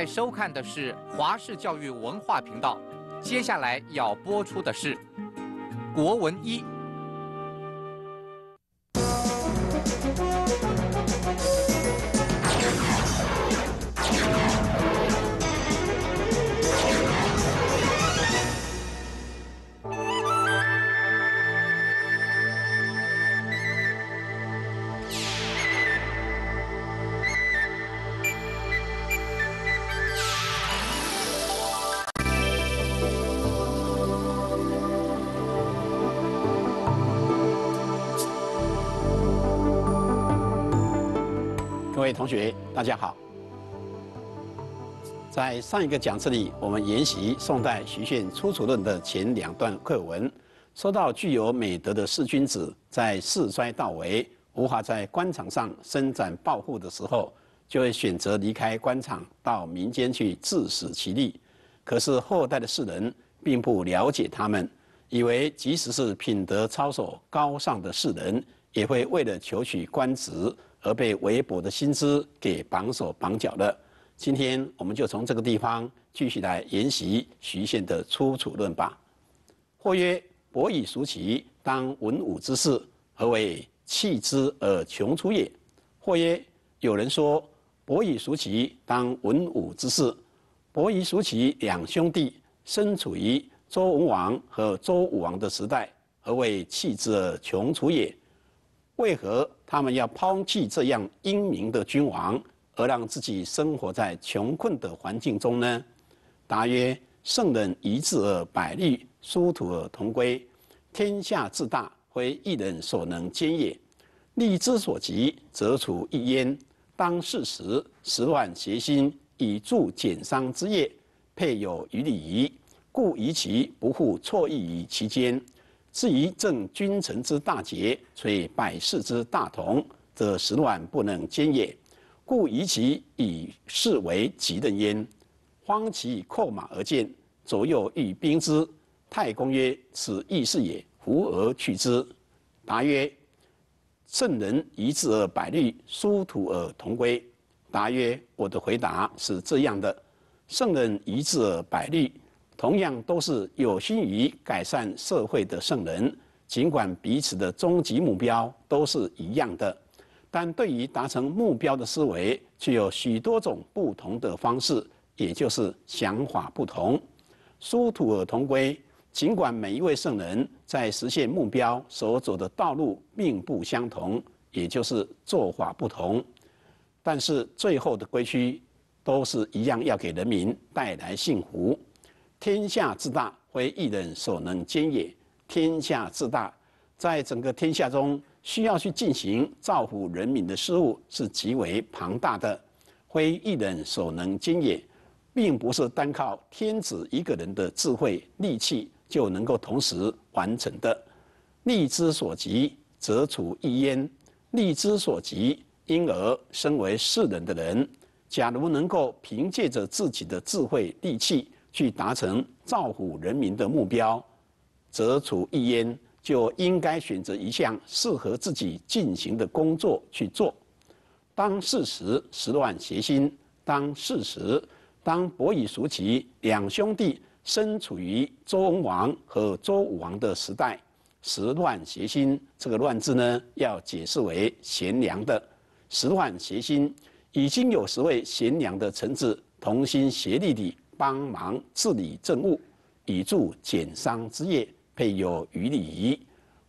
在收看的是华视教育文化频道，接下来要播出的是国文一。位同学，大家好。在上一个讲次里，我们研习宋代徐铉《出处论》的前两段课文，说到具有美德的士君子，在世衰道为无法在官场上伸展抱负的时候，就会选择离开官场，到民间去自食其力。可是后代的士人并不了解他们，以为即使是品德操守高尚的士人，也会为了求取官职。而被微薄的薪资给绑手绑脚了。今天我们就从这个地方继续来研习徐宪的《出处论》吧。或曰：“伯以俗其当文武之士，何谓弃之而穷出也？”或曰：“有人说，伯以俗其当文武之士。伯夷叔齐两兄弟身处于周文王和周武王的时代，何谓弃之而穷出也？”为何他们要抛弃这样英明的君王，而让自己生活在穷困的环境中呢？答曰：圣人一致而百虑，殊途而同归。天下之大，非一人所能兼也。力之所及，则处一焉。当世时，十万邪心以助减伤之业，配有余力矣。故于其不复错意于其间。是以正君臣之大节，垂百世之大同，则十乱不能兼也。故以其以事为急的焉。方其扩马而见，左右欲兵之。太公曰：“此义事也，弗而去之。”答曰：“圣人一致而百虑，殊途而同归。”答曰：“我的回答是这样的：圣人一致而百虑。”同样都是有心于改善社会的圣人，尽管彼此的终极目标都是一样的，但对于达成目标的思维，却有许多种不同的方式，也就是想法不同。殊途而同归。尽管每一位圣人在实现目标所走的道路并不相同，也就是做法不同，但是最后的归墟都是一样，要给人民带来幸福。天下之大，非一人所能兼也。天下之大，在整个天下中，需要去进行造福人民的事物是极为庞大的，非一人所能兼也。并不是单靠天子一个人的智慧、力气就能够同时完成的。力之所及，则处一焉；力之所及，因而身为世人的人，假如能够凭借着自己的智慧、力气，去达成造福人民的目标，则处一焉就应该选择一项适合自己进行的工作去做。当事实时乱邪心，当事实，当伯以叔齐两兄弟身处于周文王和周武王的时代，时乱邪心，这个乱字呢，要解释为贤良的时乱邪心，已经有十位贤良的臣子同心协力地。帮忙治理政务，以助减商之业，配有余礼仪，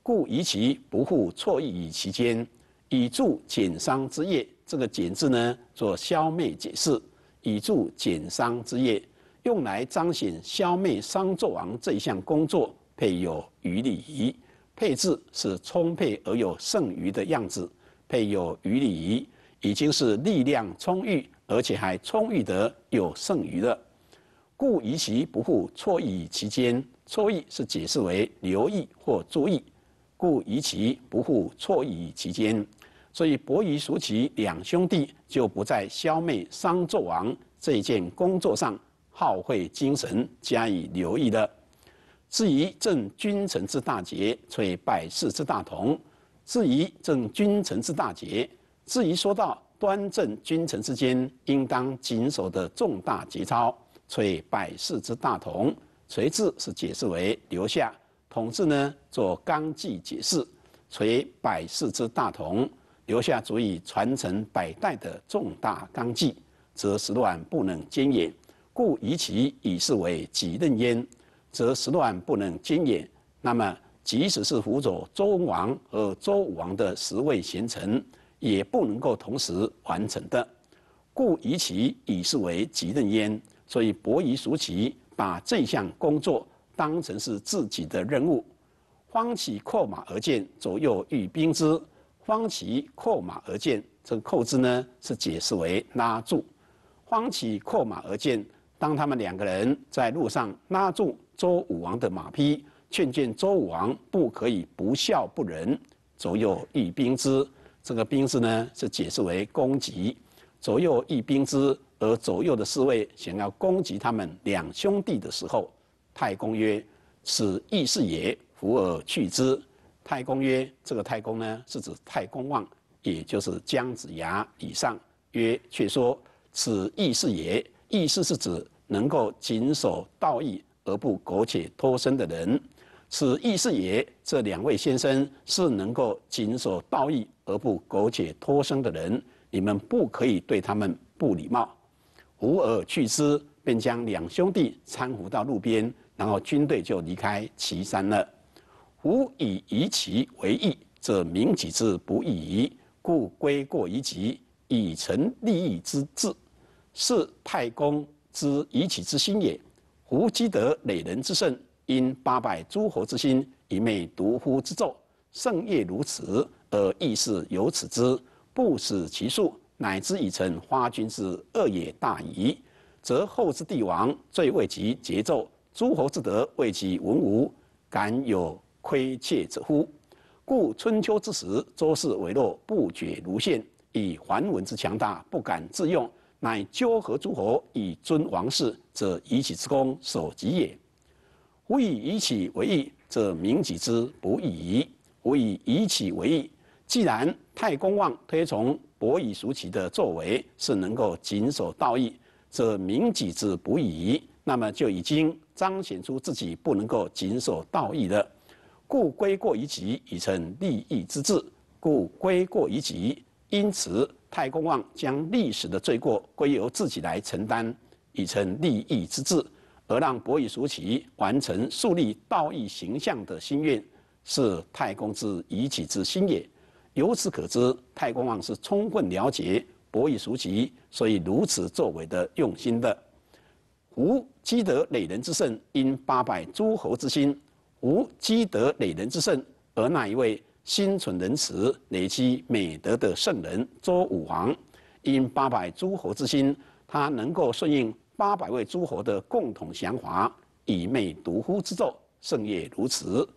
故以其不复错意于其间，以助减商之业。这个减字呢，做消灭解释，以助减商之业，用来彰显消灭商纣王这一项工作，配有余礼仪，配置是充沛而又剩余的样子，配有余礼仪，已经是力量充裕，而且还充裕得有剩余了。故疑其不复错意其间，错意是解释为留意或注意。故疑其不复错意其间，所以伯夷叔齐两兄弟就不再消灭商纣王这件工作上耗费精神加以留意了。至于正君臣之大节，以百世之大同，至于正君臣之大节，至于说到端正君臣之间应当谨守的重大节操。垂百世之大同，垂治是解释为留下统治呢？做纲纪解释，垂百世之大同，留下足以传承百代的重大纲纪，则时乱不能兼也。故以其以是为己任焉，则时乱不能兼也。那么，即使是辅佐周文王和周武王的十位贤臣，也不能够同时完成的。故以其以是为己任焉。所以伯夷叔齐把这项工作当成是自己的任务。方齐扣马而见，左右欲兵之。方齐扣马而见，这个扣字呢是解释为拉住。方齐扣马而见，当他们两个人在路上拉住周武王的马匹，劝谏周武王不可以不孝不仁。左右欲兵之，这个兵字呢是解释为攻击。左右欲兵之。而左右的侍卫想要攻击他们两兄弟的时候，太公曰：“此义士也，弗尔去之。”太公曰：“这个太公呢，是指太公望，也就是姜子牙以上。”曰：“却说此义士也，义思是指能够谨守道义而不苟且偷生的人。此义士也，这两位先生是能够谨守道义而不苟且偷生的人，你们不可以对他们不礼貌。”吾尔去之，便将两兄弟搀扶到路边，然后军队就离开岐山了。吾以夷其为义，则民己之不义，故归过于己，以成利义之志。是太公之夷其之心也。胡积德累人之盛，因八百诸侯之心，以媚独夫之纣，圣业如此，而义士由此之不使其数。乃知以成花君之恶也大矣，则后之帝王最畏其桀纣，诸侯之德畏其文武，敢有亏怯者乎？故春秋之时，周室帷弱，不绝如线，以桓文之强大，不敢自用，乃纠合诸侯以尊王室，则以己之功所及也。吾以以己为义，则民己之不义；吾以以己为义，既然太公望推崇。博以俗其的作为是能够谨守道义，则明己之不以，那么就已经彰显出自己不能够谨守道义了。故归过于己，已成利益之志。故归过于己，因此太公望将历史的罪过归由自己来承担，已成利益之志，而让伯以叔其完成树立道义形象的心愿，是太公之以己之心也。由此可知，太公望是充分了解博弈俗奇，所以如此作为的用心的。吾积德累人之圣，因八百诸侯之心；吾积德累人之圣，而那一位心存仁慈、累积美德的圣人周武王，因八百诸侯之心，他能够顺应八百位诸侯的共同想法，以媚独夫之咒，圣业如此，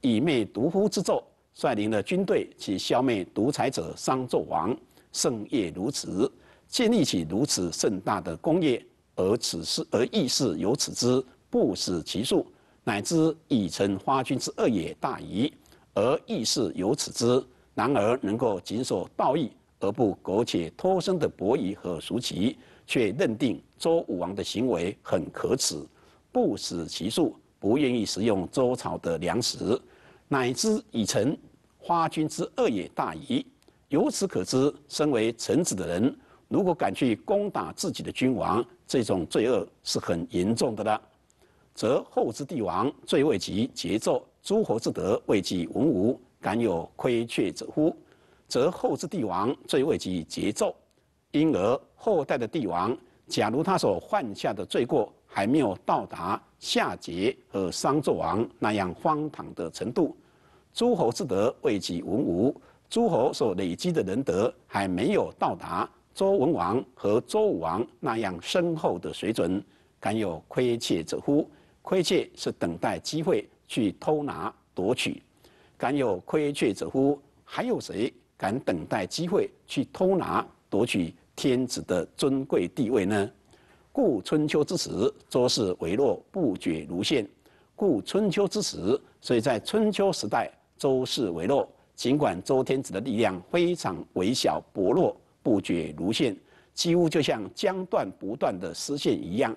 以媚独夫之咒。率领的军队去消灭独裁者商纣王，胜业如此，建立起如此盛大的功业，而此事而义士有此之不使其数，乃知已成花军之恶也大矣。而义士有此之，然而能够谨守道义而不苟且偷生的伯夷和叔齐，却认定周武王的行为很可耻，不使其数，不愿意食用周朝的粮食。乃知以臣，花君之恶也大矣。由此可知，身为臣子的人，如果敢去攻打自己的君王，这种罪恶是很严重的了。则后之帝王罪未及桀纣，诸侯之德未及文武，敢有亏阙者乎？则后之帝王罪未及桀纣，因而后代的帝王，假如他所犯下的罪过还没有到达夏桀和商纣王那样荒唐的程度。诸侯之德未及文武，诸侯所累积的仁德还没有到达周文王和周武王那样深厚的水准。敢有亏窃者乎？亏窃是等待机会去偷拿夺取。敢有亏窃者乎？还有谁敢等待机会去偷拿夺取天子的尊贵地位呢？故春秋之时，周室为弱，不绝如线。故春秋之时，所以在春秋时代。周氏微弱，尽管周天子的力量非常微小、薄弱，不绝如线，几乎就像将断不断的丝线一样，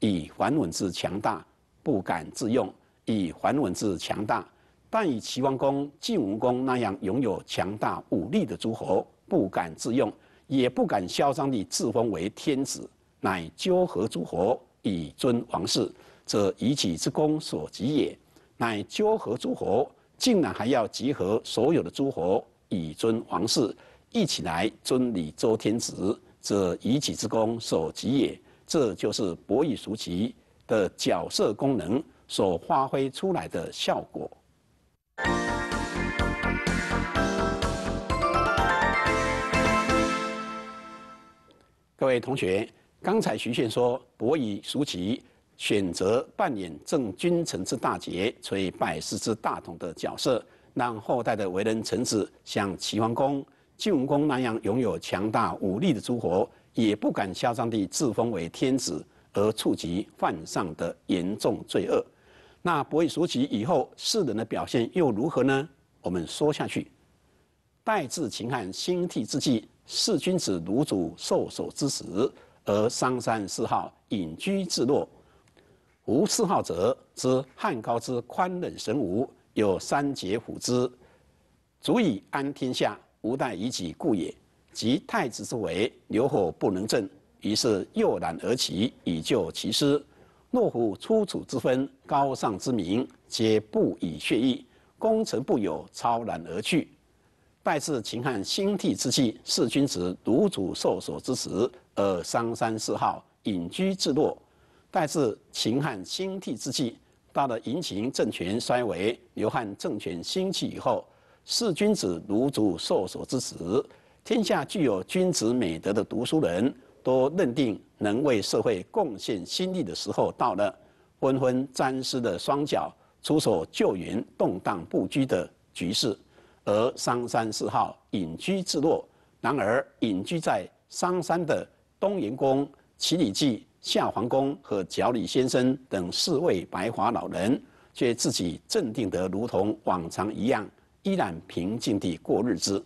以桓稳自强大，不敢自用；以桓稳自强大，但以齐桓公、晋文公那样拥有强大武力的诸侯，不敢自用，也不敢嚣张地自封为天子，乃纠合诸侯以尊王室，则以己之功所及也，乃纠合诸侯。竟然还要集合所有的诸侯以尊王室，一起来尊礼周天子，这以己之功所及也。这就是伯夷叔齐的角色功能所发挥出来的效果。各位同学，刚才徐炫说伯夷叔齐。选择扮演正君臣之大节、以百世之大统的角色，让后代的为人臣子，像齐桓公、晋文公那样拥有强大武力的诸侯，也不敢嚣张地自封为天子而触及犯上的严重罪恶。那伯夷叔齐以后世人的表现又如何呢？我们说下去。代至秦汉兴替之际，四君子如主受首之时，而商山四号隐居自若。无四好者，知汉高之宽忍神武，有三杰辅之，足以安天下，无待以己故也。及太子之为，刘火不能正，于是又然而起，以救其师。若夫出处之分，高尚之名，皆不以血义，功成不有，超然而去。拜至秦汉兴替之际，是君子独处受所之时，而商山四好隐居自若。但是秦汉兴替之际，到了嬴秦政权衰微、刘汉政权兴起以后，四君子如足受所之时，天下具有君子美德的读书人都认定能为社会贡献心力的时候到了，昏昏沾湿的双脚出手救援动荡不居的局势，而商山四号隐居自若。然而隐居在商山的东延公、齐里记。夏皇公和角里先生等四位白华老人，却自己镇定得如同往常一样，依然平静地过日子。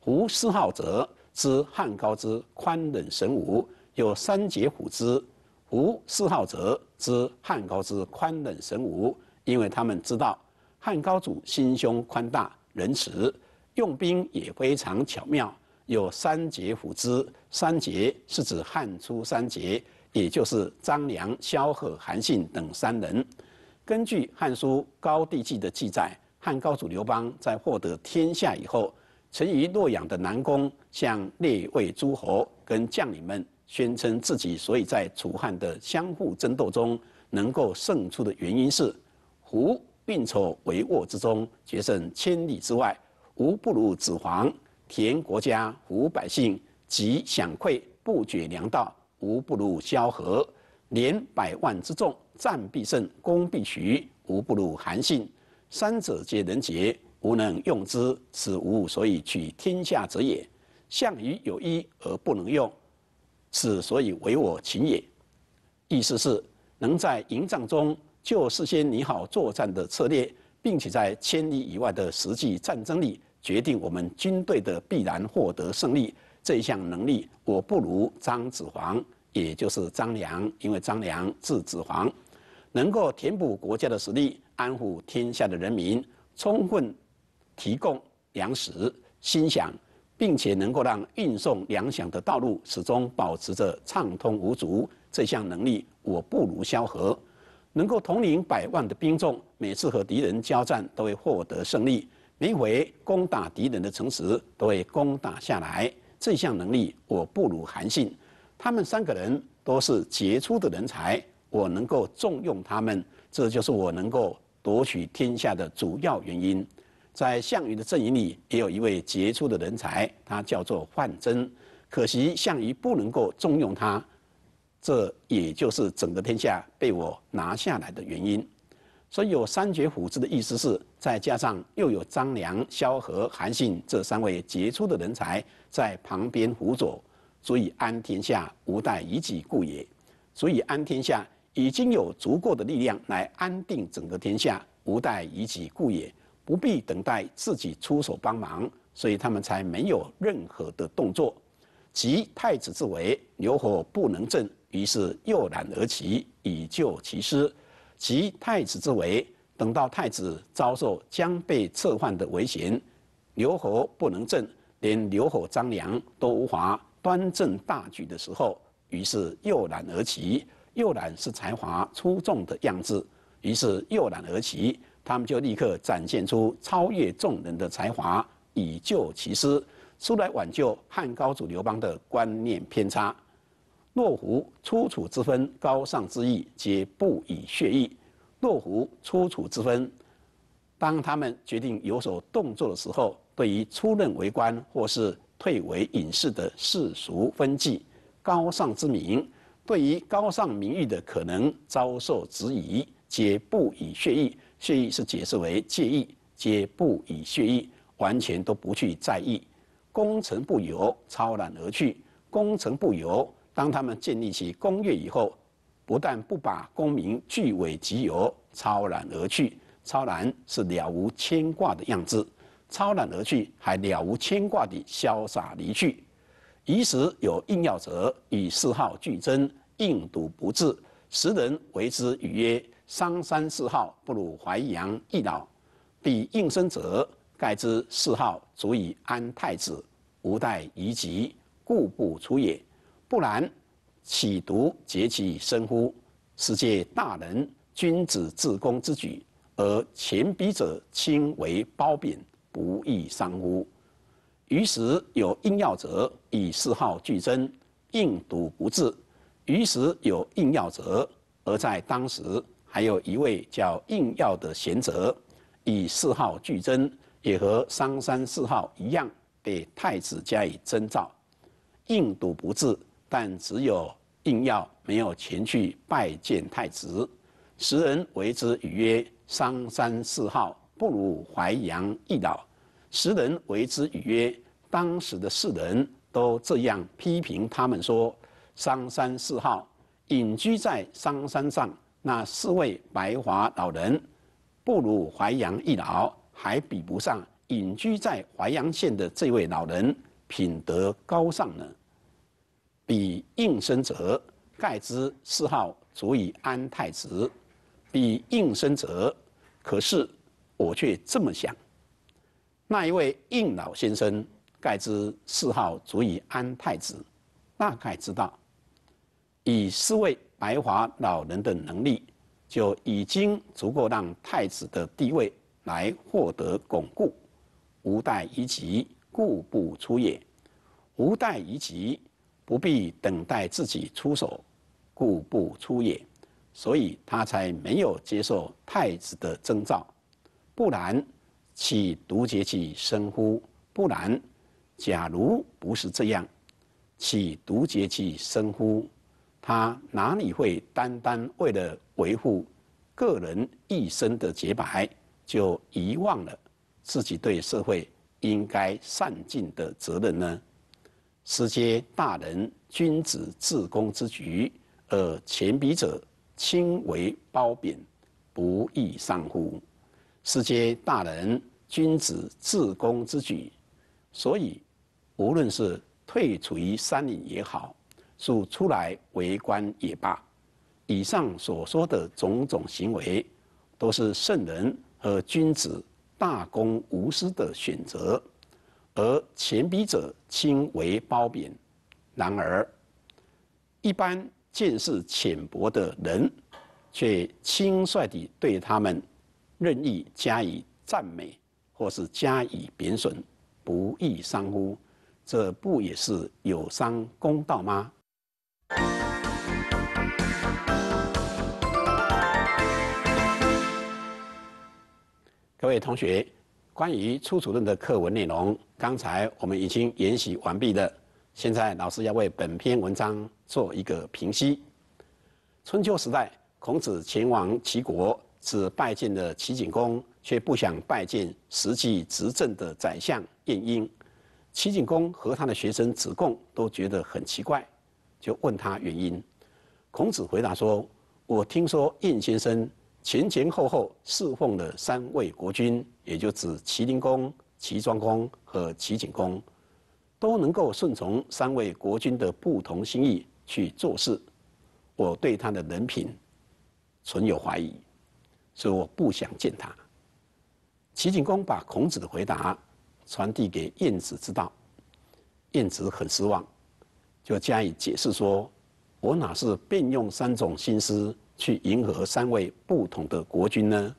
胡思浩则知汉高之宽忍神武有三杰虎之，胡思浩则知汉高之宽忍神武，因为他们知道汉高祖心胸宽大仁慈，用兵也非常巧妙，有三杰虎之。三杰是指汉初三杰。也就是张良、萧何、韩信等三人。根据《汉书·高帝纪》的记载，汉高祖刘邦在获得天下以后，曾于洛阳的南宫向列位诸侯跟将领们宣称，自己所以在楚汉的相互争斗中能够胜出的原因是：胡运筹帷幄之中，决胜千里之外，无不如子房；田国家，胡百姓，及享馈，不绝粮道。吾不如萧何，连百万之众，战必胜，攻必取。吾不如韩信，三者皆能竭，吾能用之，此吾所以取天下者也。项羽有一而不能用，此所以为我擒也。意思是，能在营帐中就事先拟好作战的策略，并且在千里以外的实际战争里决定我们军队的必然获得胜利。这一项能力我不如张子房，也就是张良，因为张良字子房，能够填补国家的实力，安抚天下的人民，充分提供粮食、心想，并且能够让运送粮饷的道路始终保持着畅通无阻。这项能力我不如萧何，能够统领百万的兵众，每次和敌人交战都会获得胜利，每回攻打敌人的城池都会攻打下来。这项能力我不如韩信，他们三个人都是杰出的人才，我能够重用他们，这就是我能够夺取天下的主要原因。在项羽的阵营里也有一位杰出的人才，他叫做范增，可惜项羽不能够重用他，这也就是整个天下被我拿下来的原因。所以有三绝虎子的意思是，再加上又有张良、萧何、韩信这三位杰出的人才在旁边辅佐，足以安天下，无待于己故也；足以安天下，已经有足够的力量来安定整个天下，无待于己故也，不必等待自己出手帮忙，所以他们才没有任何的动作。及太子自为，有火不能正，于是又然而起，以救其师。及太子之为，等到太子遭受将被撤换的危险，刘侯不能正，连刘侯张良都无法端正大局的时候，于是诱然而起。诱然是才华出众的样子，于是诱然而起，他们就立刻展现出超越众人的才华，以救其师，出来挽救汉高祖刘邦的观念偏差。落胡、出处之分，高尚之意，皆不以血意。落胡、出处之分，当他们决定有所动作的时候，对于出任为官或是退为隐士的世俗分际、高尚之名，对于高尚名誉的可能遭受质疑，皆不以血意。血意是解释为介意，皆不以血意，完全都不去在意。功成不由，超然而去。功成不由。当他们建立起功业以后，不但不把功名据为己有，超然而去，超然是了无牵挂的样子，超然而去还了无牵挂的潇洒离去。一时有应要者与四号俱争，应赌不至。时人为之语曰：“商山四号不如淮阳一老。”彼应生者，盖知四号足以安太子，无待于己，故不出也。不然，起独结其身乎？是借大人君子自公之举，而前笔者亲为褒贬，不易伤乎？于是有应要者，以嗜号俱增，应赌不治。于时有应要者，而在当时还有一位叫应要的贤者，以嗜号俱增，也和商山四号一样，被太子加以征召，应赌不治。但只有应要没有前去拜见太子。时人为之语曰：“商山四号不如淮阳一老。”时人为之语曰：“当时的士人都这样批评他们说，商山四号隐居在商山上那四位白华老人，不如淮阳一老，还比不上隐居在淮阳县的这位老人品德高尚呢。”比应生者，盖之谥号足以安太子；比应生者，可是我却这么想。那一位应老先生，盖之谥号足以安太子，大概知道，以四位白华老人的能力，就已经足够让太子的地位来获得巩固，无待于己，故不出也。无待于己。不必等待自己出手，故不出也。所以他才没有接受太子的征召。不然，岂独节其生乎？不然，假如不是这样，岂独节其生乎？他哪里会单单为了维护个人一生的洁白，就遗忘了自己对社会应该善尽的责任呢？是皆大人君子自公之举，而前笔者轻为褒贬，不易上乎？是皆大人君子自公之举，所以，无论是退处于山林也好，出出来为官也罢，以上所说的种种行为，都是圣人和君子大公无私的选择。而前笔者轻为褒贬，然而一般见识浅薄的人，却轻率地对他们任意加以赞美或是加以贬损，不亦伤乎？这不也是有伤公道吗？各位同学。关于《出主任的课文内容，刚才我们已经研习完毕了。现在老师要为本篇文章做一个评析。春秋时代，孔子前往齐国，只拜见了齐景公，却不想拜见实际执政的宰相晏婴。齐景公和他的学生子贡都觉得很奇怪，就问他原因。孔子回答说：“我听说晏先生。”前前后后侍奉了三位国君，也就指齐灵公、齐庄公和齐景公，都能够顺从三位国君的不同心意去做事，我对他的人品存有怀疑，所以我不想见他。齐景公把孔子的回答传递给晏子知道，晏子很失望，就加以解释说：“我哪是便用三种心思？”去迎合三位不同的国君呢？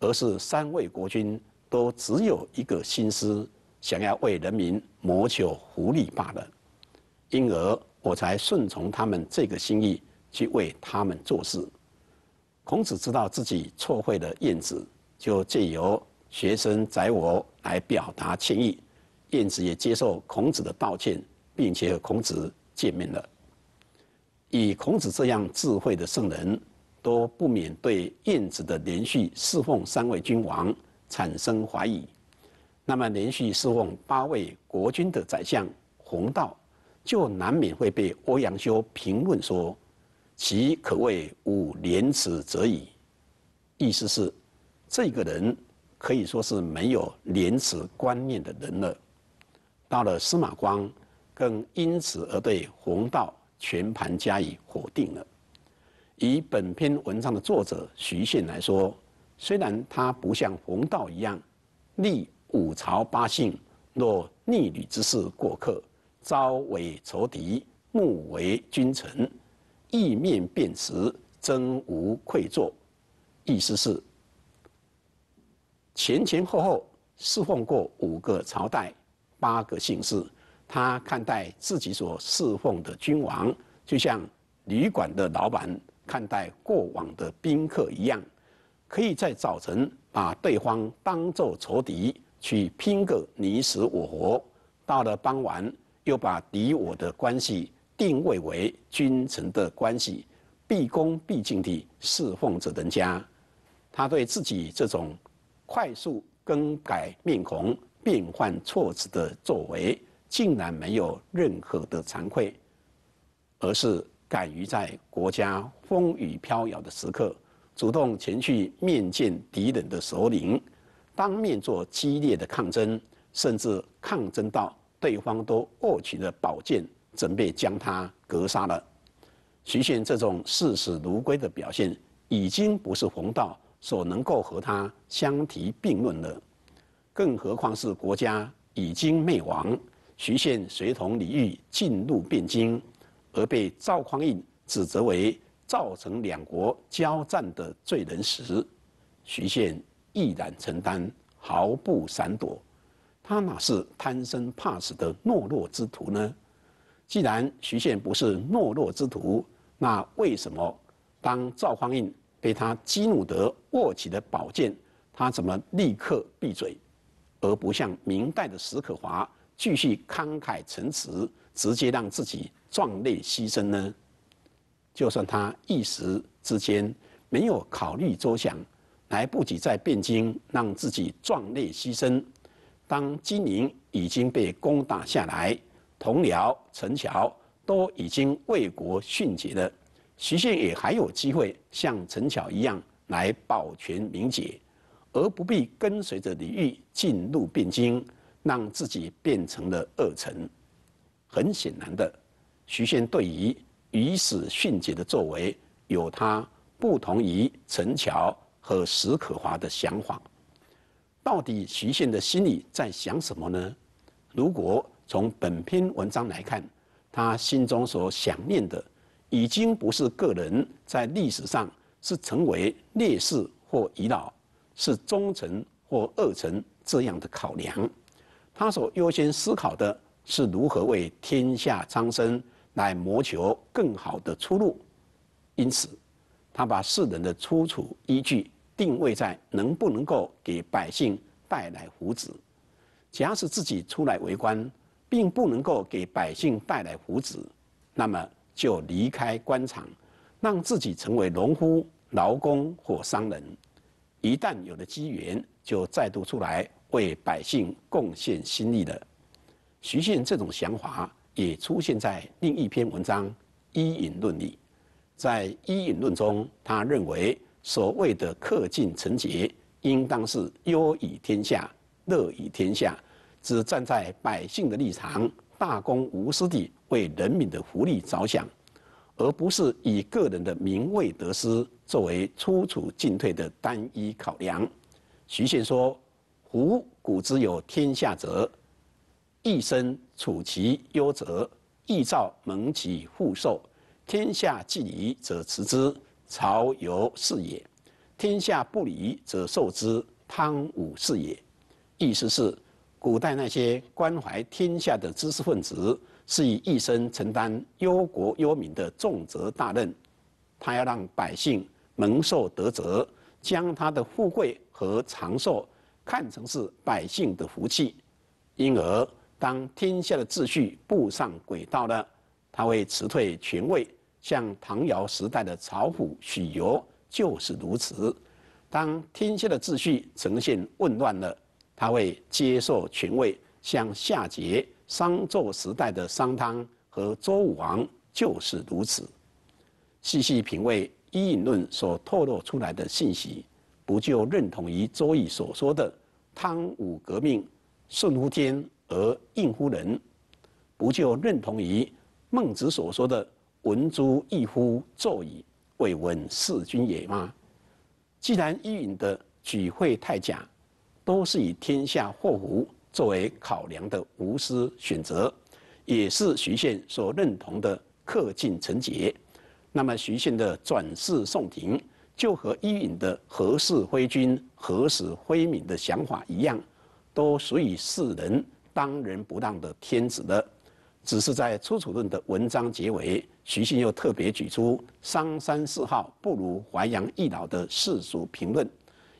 而是三位国君都只有一个心思，想要为人民谋求福利罢了。因而我才顺从他们这个心意去为他们做事。孔子知道自己错会了晏子，就借由学生宰我来表达歉意。晏子也接受孔子的道歉，并且和孔子见面了。以孔子这样智慧的圣人，都不免对晏子的连续侍奉三位君王产生怀疑，那么连续侍奉八位国君的宰相弘道，就难免会被欧阳修评论说：“其可谓五廉耻者矣。”意思是，这个人可以说是没有廉耻观念的人了。到了司马光，更因此而对弘道。全盘加以否定了。以本篇文章的作者徐宪来说，虽然他不像冯道一样，历五朝八姓，若逆旅之事过客，朝为仇敌，暮为君臣，意面辨辞，真无愧作。意思是前前后后侍奉过五个朝代，八个姓氏。他看待自己所侍奉的君王，就像旅馆的老板看待过往的宾客一样，可以在早晨把对方当作仇敌去拼个你死我活，到了傍晚又把敌我的关系定位为君臣的关系，毕恭毕敬地侍奉着人家。他对自己这种快速更改面孔、变换措辞的作为。竟然没有任何的惭愧，而是敢于在国家风雨飘摇的时刻，主动前去面见敌人的首领，当面做激烈的抗争，甚至抗争到对方都握起了宝剑，准备将他格杀了。徐铉这种视死如归的表现，已经不是冯道所能够和他相提并论了，更何况是国家已经灭亡。徐铉随同李煜进入汴京，而被赵匡胤指责为造成两国交战的罪人时，徐铉毅然承担，毫不闪躲。他哪是贪生怕死的懦弱之徒呢？既然徐铉不是懦弱之徒，那为什么当赵匡胤被他激怒得握起的宝剑，他怎么立刻闭嘴，而不像明代的史可法？继续慷慨陈词，直接让自己壮烈牺牲呢？就算他一时之间没有考虑周详，来不及在汴京让自己壮烈牺牲，当金陵已经被攻打下来，同僚陈桥都已经为国殉节了，徐宪也还有机会像陈桥一样来保全名节，而不必跟随着李煜进入汴京。让自己变成了二臣，很显然的，徐宪对于以死殉节的作为，有他不同于陈桥和史可华的想法。到底徐宪的心里在想什么呢？如果从本篇文章来看，他心中所想念的，已经不是个人在历史上是成为烈士或遗老，是忠臣或恶臣这样的考量。他所优先思考的是如何为天下苍生来谋求更好的出路，因此，他把世人的出处依据定位在能不能够给百姓带来福祉。假使自己出来为官，并不能够给百姓带来福祉，那么就离开官场，让自己成为农夫、劳工或商人。一旦有了机缘，就再度出来。为百姓贡献心力的，徐宪这种想法也出现在另一篇文章《伊尹论》里。在《伊尹论》中，他认为所谓的克尽臣节，应当是忧以天下，乐以天下，只站在百姓的立场，大公无私地为人民的福利着想，而不是以个人的名位得失作为出处进退的单一考量。徐宪说。吾古之有天下者，一生处其忧，则亦造蒙其富寿；天下既礼，则持之，朝有是也；天下不离则受之，汤武是也。意思是，古代那些关怀天下的知识分子，是以一生承担忧国忧民的重责大任，他要让百姓蒙受德泽，将他的富贵和长寿。看成是百姓的福气，因而当天下的秩序步上轨道了，他会辞退权位，像唐尧时代的曹府许攸就是如此；当天下的秩序呈现混乱了，他会接受权位，像夏桀、商纣时代的商汤和周武王就是如此。细细品味《伊尹论》所透露出来的信息。不就认同于周易所说的“汤武革命，顺乎天而应乎人”？不就认同于孟子所说的“文珠一乎作矣，未闻弑君也”吗？既然伊尹的举会太假，都是以天下祸福作为考量的无私选择，也是徐宪所认同的恪尽臣节，那么徐宪的转世宋廷。就和伊尹的“何事挥军，何时挥民”的想法一样，都属于世人当仁不让的天子的。只是在《出处论》的文章结尾，徐信又特别举出“商山四号不如淮阳一老”的世俗评论，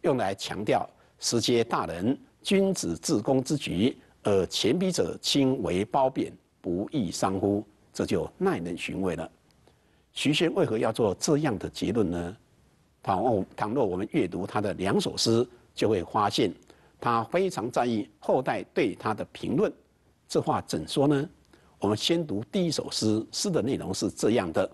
用来强调时皆大人君子自公之举，而前笔者轻为褒贬，不易伤乎？这就耐人寻味了。徐宣为何要做这样的结论呢？倘若倘若我们阅读他的两首诗，就会发现他非常在意后代对他的评论。这话怎说呢？我们先读第一首诗，诗的内容是这样的：“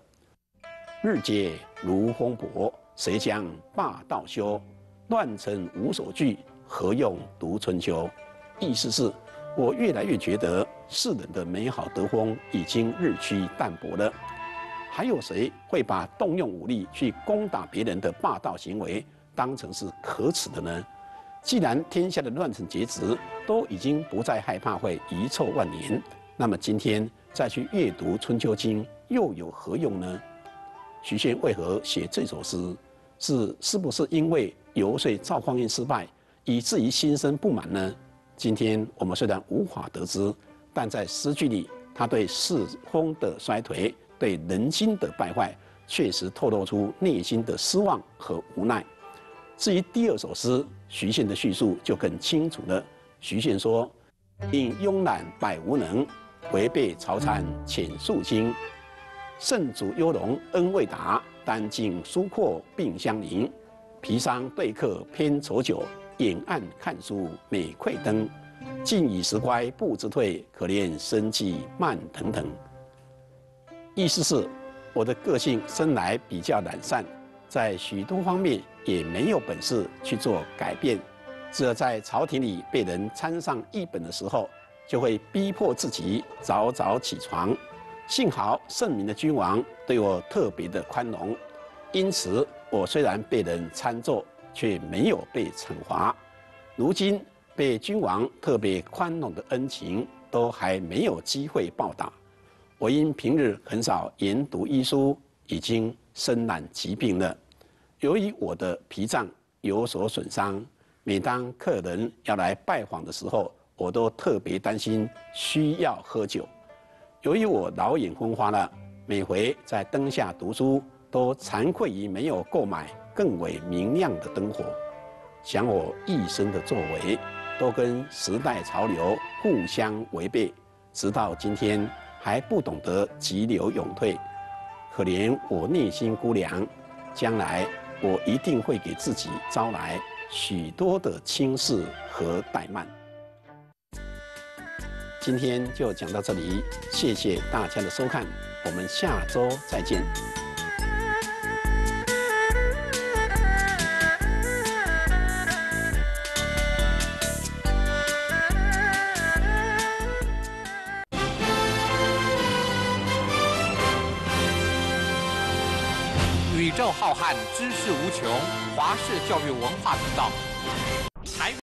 日节如风薄，谁将霸道休？乱臣无所惧，何用读春秋？”意思是，我越来越觉得世人的美好德风已经日趋淡薄了。还有谁会把动用武力去攻打别人的霸道行为当成是可耻的呢？既然天下的乱臣贼子都已经不再害怕会遗臭万年，那么今天再去阅读《春秋经》又有何用呢？徐铉为何写这首诗？是是不是因为游说赵匡胤失败，以至于心生不满呢？今天我们虽然无法得知，但在诗句里，他对世风的衰颓。对人心的败坏，确实透露出内心的失望和无奈。至于第二首诗，徐铉的叙述就更清楚了。徐铉说：“因慵懒百无能，违背朝产遣素经。圣主优容恩未达，但尽疏阔病相迎。皮伤对客偏愁酒，掩暗看书每愧灯。尽已时乖不知退，可怜生计慢腾腾。”意思是，我的个性生来比较懒散，在许多方面也没有本事去做改变。只有在朝廷里被人参上一本的时候，就会逼迫自己早早起床。幸好圣明的君王对我特别的宽容，因此我虽然被人参奏，却没有被惩罚。如今被君王特别宽容的恩情，都还没有机会报答。我因平日很少研读医书，已经身染疾病了。由于我的脾脏有所损伤，每当客人要来拜访的时候，我都特别担心需要喝酒。由于我老眼昏花了，每回在灯下读书，都惭愧于没有购买更为明亮的灯火。想我一生的作为，都跟时代潮流互相违背，直到今天。还不懂得急流勇退，可怜我内心孤凉，将来我一定会给自己招来许多的轻视和怠慢。今天就讲到这里，谢谢大家的收看，我们下周再见。浩瀚知识无穷，华氏教育文化频道。